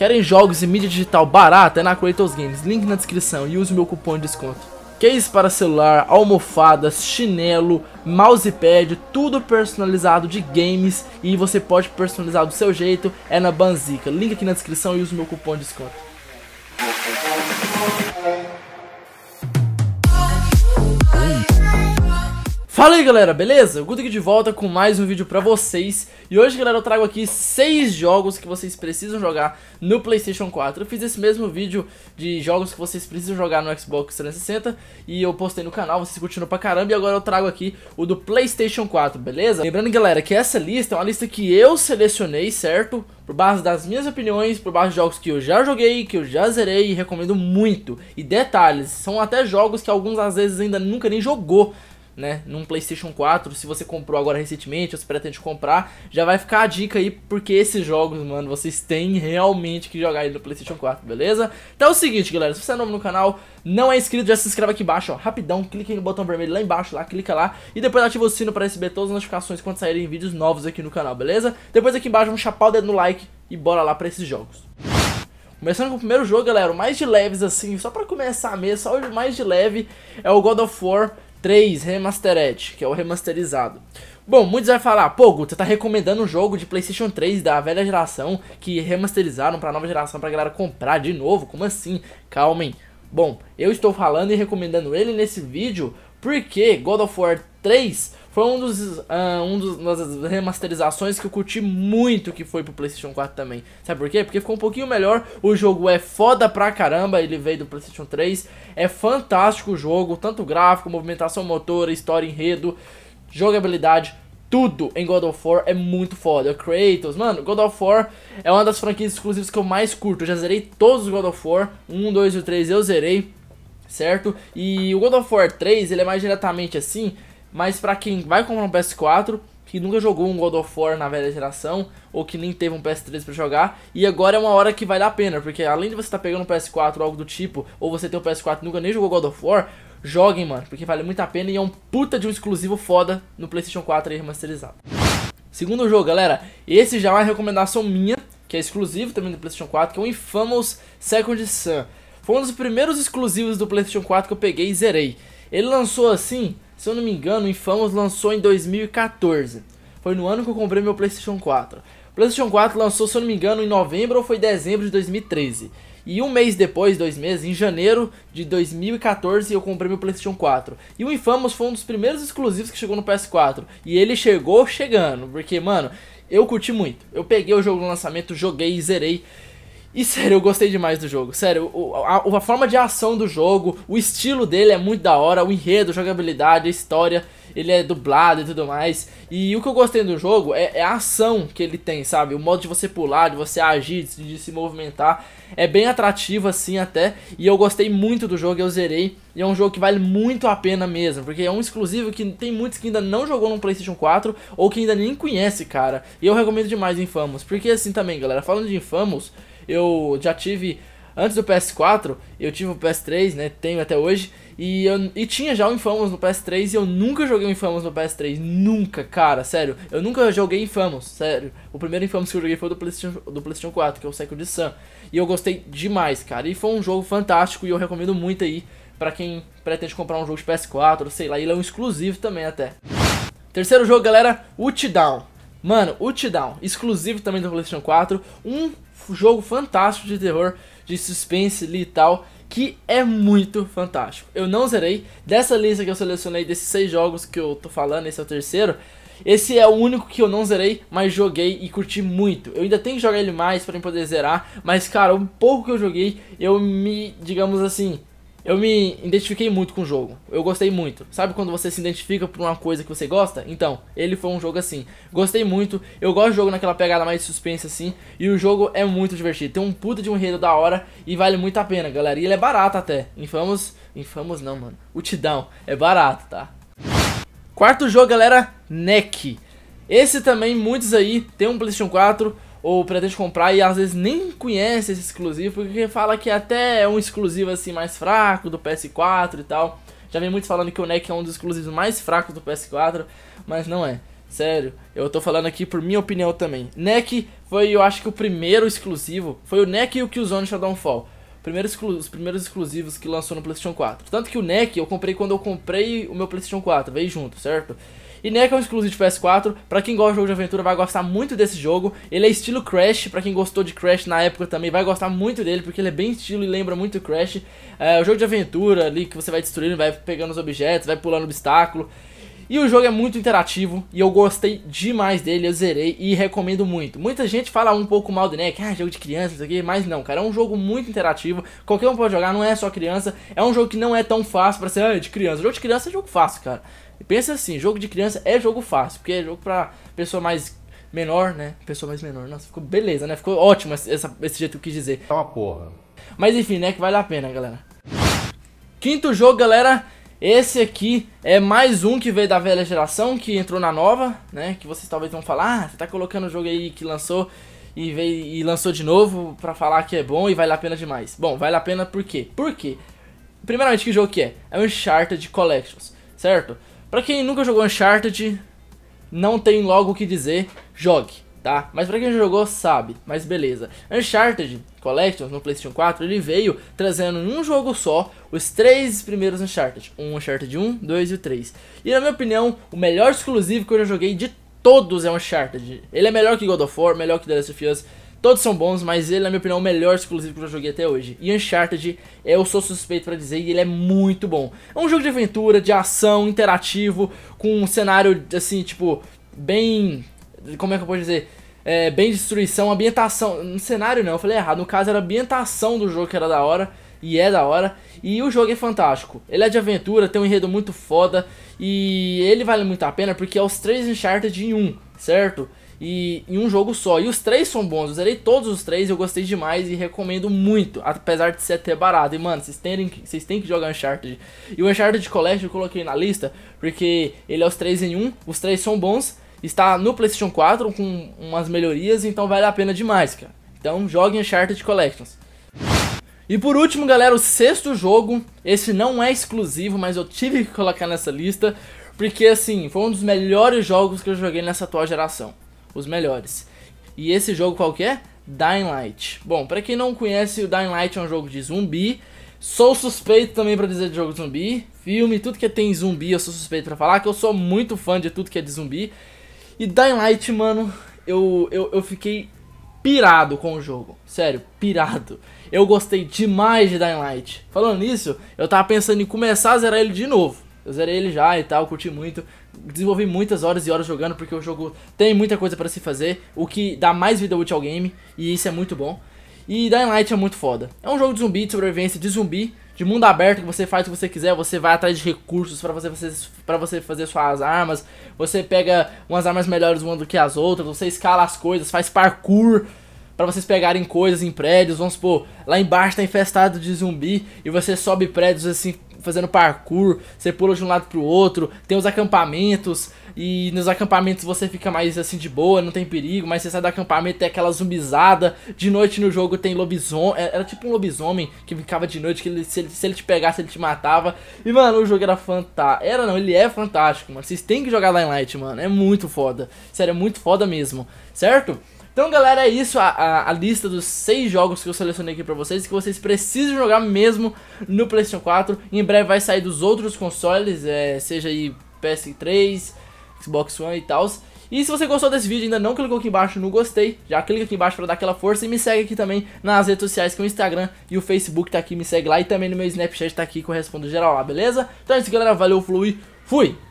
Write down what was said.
Querem jogos e mídia digital barata? É na Kratos Games, link na descrição e use meu cupom de desconto. Case para celular, almofadas, chinelo, mousepad, tudo personalizado de games e você pode personalizar do seu jeito, é na Banzica. Link aqui na descrição e use meu cupom de desconto. Fala aí galera, beleza? Guto aqui de volta com mais um vídeo pra vocês E hoje galera eu trago aqui 6 jogos que vocês precisam jogar no Playstation 4 Eu fiz esse mesmo vídeo de jogos que vocês precisam jogar no Xbox 360 E eu postei no canal, vocês curtiram pra caramba E agora eu trago aqui o do Playstation 4, beleza? Lembrando galera que essa lista é uma lista que eu selecionei, certo? Por base das minhas opiniões, por base de jogos que eu já joguei, que eu já zerei e recomendo muito E detalhes, são até jogos que alguns às vezes ainda nunca nem jogou né, num PlayStation 4, se você comprou agora recentemente ou se pretende comprar, já vai ficar a dica aí, porque esses jogos, mano, vocês têm realmente que jogar ele no PlayStation 4, beleza? Então é o seguinte, galera, se você é novo no canal, não é inscrito, já se inscreve aqui embaixo, ó, rapidão, clique no botão vermelho lá embaixo, lá, clica lá, e depois ativa o sino para receber todas as notificações quando saírem vídeos novos aqui no canal, beleza? Depois aqui embaixo, vamos chapar o dedo no like e bora lá para esses jogos. Começando com o primeiro jogo, galera, o mais de leves assim, só pra começar mesmo, só o mais de leve é o God of War 3 Remastered, que é o remasterizado. Bom, muitos vão falar, pô, Guto, tá recomendando um jogo de PlayStation 3 da velha geração que remasterizaram pra nova geração pra galera comprar de novo? Como assim? Calmem. Bom, eu estou falando e recomendando ele nesse vídeo porque God of War 3 foi um dos, uh, um dos das remasterizações que eu curti muito que foi pro PlayStation 4 também. Sabe por quê? Porque ficou um pouquinho melhor. O jogo é foda pra caramba, ele veio do PlayStation 3. É fantástico o jogo, tanto gráfico, movimentação motora, história, enredo, jogabilidade, tudo em God of War é muito foda. Kratos, mano, God of War é uma das franquias exclusivas que eu mais curto. Eu já zerei todos os God of War, 1, 2 e 3 eu zerei, certo? E o God of War 3, ele é mais diretamente assim, mas para quem vai comprar um PS4, que nunca jogou um God of War na velha geração, ou que nem teve um PS3 para jogar, e agora é uma hora que vale a pena, porque além de você estar tá pegando um PS4 ou algo do tipo, ou você ter um PS4 e nunca nem jogou God of War, joguem, mano, porque vale muito a pena e é um puta de um exclusivo foda no PlayStation 4 aí remasterizado. Segundo jogo, galera, esse já é uma recomendação minha, que é exclusivo também do PlayStation 4, que é o Infamous Second Sun. Foi um dos primeiros exclusivos do PlayStation 4 que eu peguei e zerei. Ele lançou assim, se eu não me engano, o Infamous lançou em 2014. Foi no ano que eu comprei meu PlayStation 4. O PlayStation 4 lançou, se eu não me engano, em novembro ou foi dezembro de 2013. E um mês depois, dois meses, em janeiro de 2014, eu comprei meu PlayStation 4. E o Infamous foi um dos primeiros exclusivos que chegou no PS4. E ele chegou chegando, porque, mano, eu curti muito. Eu peguei o jogo no lançamento, joguei e zerei. E sério, eu gostei demais do jogo. Sério, a, a, forma de ação do jogo, o estilo dele é muito da hora, o enredo, jogabilidade, a história, ele é dublado e tudo mais. E o que eu gostei do jogo é, é a ação que ele tem, sabe? O modo de você pular, de você agir, de, de, se movimentar. É bem atrativo assim até. E eu gostei muito do jogo, eu zerei. E é um jogo que vale muito a pena mesmo. Porque é um exclusivo que tem muitos que ainda não jogou no Playstation 4 ou que ainda nem conhece, cara. E eu recomendo demais Infamous. Porque assim também, galera, falando de Infamous eu já tive antes do PS4, eu tive o PS3, né? Tenho até hoje. E, eu, e tinha já o Infamous no PS3 e eu nunca joguei o Infamous no PS3. Nunca, cara, sério. Eu nunca joguei Infamous, sério. O primeiro Infamous que eu joguei foi do PlayStation, do PlayStation 4, que é o de Sun. E eu gostei demais, cara. E foi um jogo fantástico e eu recomendo muito aí para quem pretende comprar um jogo de PS4, sei lá. Ele é um exclusivo também até. Terceiro jogo, galera, Utdown. Mano, Utdown, exclusivo também do PlayStation 4. Um jogo fantástico de terror, de suspense tal, que é muito fantástico. Eu não zerei. Dessa lista que eu selecionei, desses seis jogos que eu tô falando, esse é o terceiro. Esse é o único que eu não zerei, mas joguei e curti muito. Eu ainda tenho que jogar ele mais para poder zerar, mas cara, um pouco que eu joguei, eu me, digamos assim, eu me identifiquei muito com o jogo. Eu gostei muito. Sabe quando você se identifica por uma coisa que você gosta? Então, ele foi um jogo assim. Gostei muito. Eu gosto de jogo naquela pegada mais de suspense assim. E o jogo é muito divertido. Tem um puta de um enredo da hora e vale muito a pena, galera. E ele é barato até. Infamos. Infamos não, mano. O Tidão. É barato, tá? Quarto jogo, galera. Neck. Esse também, muitos aí, tem um PlayStation 4 ou pretende comprar e às vezes nem conhece esse exclusivo, porque fala que até é um exclusivo assim mais fraco do PS4 e tal. Já vem muitos falando que o NEC é um dos exclusivos mais fracos do PS4, mas não é. Sério, eu tô falando aqui por minha opinião também. NEC foi, eu acho que o primeiro exclusivo, foi o NEC e o Killzone Shadowfall. Primeiro exclu os primeiros exclusivos que lançou no PlayStation 4. Tanto que o NEC eu comprei quando eu comprei o meu PlayStation 4, veio junto, certo? E Neck é, é um exclusivo de PS4, pra quem gosta de jogo de aventura vai gostar muito desse jogo. Ele é estilo Crash, pra quem gostou de Crash na época também vai gostar muito dele, porque ele é bem estilo e lembra muito Crash. É um jogo de aventura ali que você vai destruindo, vai pegando os objetos, vai pulando obstáculo. E o jogo é muito interativo e eu gostei demais dele, eu zerei e recomendo muito. Muita gente fala um pouco mal do Neck, ah, jogo de criança, isso aqui, mas não, cara, é um jogo muito interativo, qualquer um pode jogar, não é só criança, é um jogo que não é tão fácil para ser ah, de criança. O jogo de criança é jogo fácil, cara. E pensa assim, jogo de criança é jogo fácil, porque é jogo pra pessoa mais menor, né? Pessoa mais menor. Nossa, ficou beleza, né? Ficou ótimo essa, esse jeito que eu quis dizer. É uma porra. Mas enfim, né? Que vale a pena, galera. Quinto jogo, galera. Esse aqui é mais um que veio da velha geração, que entrou na nova, né? Que vocês talvez vão falar, ah, você tá colocando o jogo aí que lançou e veio e lançou de novo pra falar que é bom e vale a pena demais. Bom, vale a pena por quê? Por quê? Primeiramente, que jogo que é? É um Uncharted Collections, certo? Pra quem nunca jogou Uncharted, não tem logo o que dizer, jogue, tá? Mas pra quem já jogou, sabe, mas beleza. Uncharted Collections no PlayStation 4, ele veio trazendo em um jogo só os três primeiros Uncharted. Um Uncharted 1, 2 e 3. E na minha opinião, o melhor exclusivo que eu já joguei de todos é Uncharted. Ele é melhor que God of War, melhor que The Last of Us, Todos são bons, mas ele, na minha opinião, é o melhor exclusivo que eu já joguei até hoje. E Uncharted, eu sou suspeito para dizer, e ele é muito bom. É um jogo de aventura, de ação, interativo, com um cenário, assim, tipo, bem... Como é que eu posso dizer? É, bem destruição, ambientação... No cenário não, eu falei errado. No caso, era a ambientação do jogo que era da hora e é da hora. E o jogo é fantástico. Ele é de aventura, tem um enredo muito foda e ele vale muito a pena porque é os três Uncharted em um, certo? e em um jogo só. E os três são bons, eu zerei todos os três, eu gostei demais e recomendo muito, apesar de ser até barato. E mano, vocês têm, vocês têm que jogar Uncharted. E o Uncharted Collection eu coloquei na lista porque ele é os três em um, os três são bons, está no PlayStation 4 com umas melhorias, então vale a pena demais, cara. Então jogue Uncharted Collections. E por último, galera, o sexto jogo, esse não é exclusivo, mas eu tive que colocar nessa lista, porque assim, foi um dos melhores jogos que eu joguei nessa atual geração os melhores. E esse jogo qual que é? Dying Light. Bom, para quem não conhece, o Dying Light é um jogo de zumbi. Sou suspeito também para dizer de jogo de zumbi, filme, tudo que tem zumbi, eu sou suspeito para falar, que eu sou muito fã de tudo que é de zumbi. E Dying Light, mano, eu, eu, eu fiquei pirado com o jogo. Sério, pirado. Eu gostei demais de Dying Light. Falando nisso, eu tava pensando em começar a zerar ele de novo. Eu zerei ele já e tal, curti muito. Desenvolvi muitas horas e horas jogando, porque o jogo tem muita coisa para se fazer, o que dá mais vida útil ao game, e isso é muito bom. E Dying Light é muito foda. É um jogo de zumbi, de sobrevivência, de zumbi, de mundo aberto, que você faz o que você quiser, você vai atrás de recursos para você, pra você fazer suas armas, você pega umas armas melhores uma do que as outras, você escala as coisas, faz parkour, para vocês pegarem coisas em prédios. Vamos supor, lá embaixo tá infestado de zumbi e você sobe prédios assim, fazendo parkour, você pula de um lado pro outro, tem os acampamentos, e nos acampamentos você fica mais assim de boa, não tem perigo, mas você sai do acampamento tem é aquela zumbizada, de noite no jogo tem lobisomem, é, era tipo um lobisomem que ficava de noite, que ele, se, ele, se ele te pegasse ele te matava, e mano, o jogo era fantástico, era não, ele é fantástico, mano, vocês têm que jogar Line Light, mano, é muito foda, sério, é muito foda mesmo, certo? Então, galera, é isso a, a, a, lista dos seis jogos que eu selecionei aqui pra vocês que vocês precisam jogar mesmo no PlayStation 4. Em breve vai sair dos outros consoles, é, seja aí PS3, Xbox One e tal. E se você gostou desse vídeo e ainda não clicou aqui embaixo no gostei, já clica aqui embaixo para dar aquela força e me segue aqui também nas redes sociais que é o Instagram e o Facebook tá aqui, me segue lá e também no meu Snapchat tá aqui que eu respondo geral lá, beleza? Então é isso galera, valeu, flui, fui!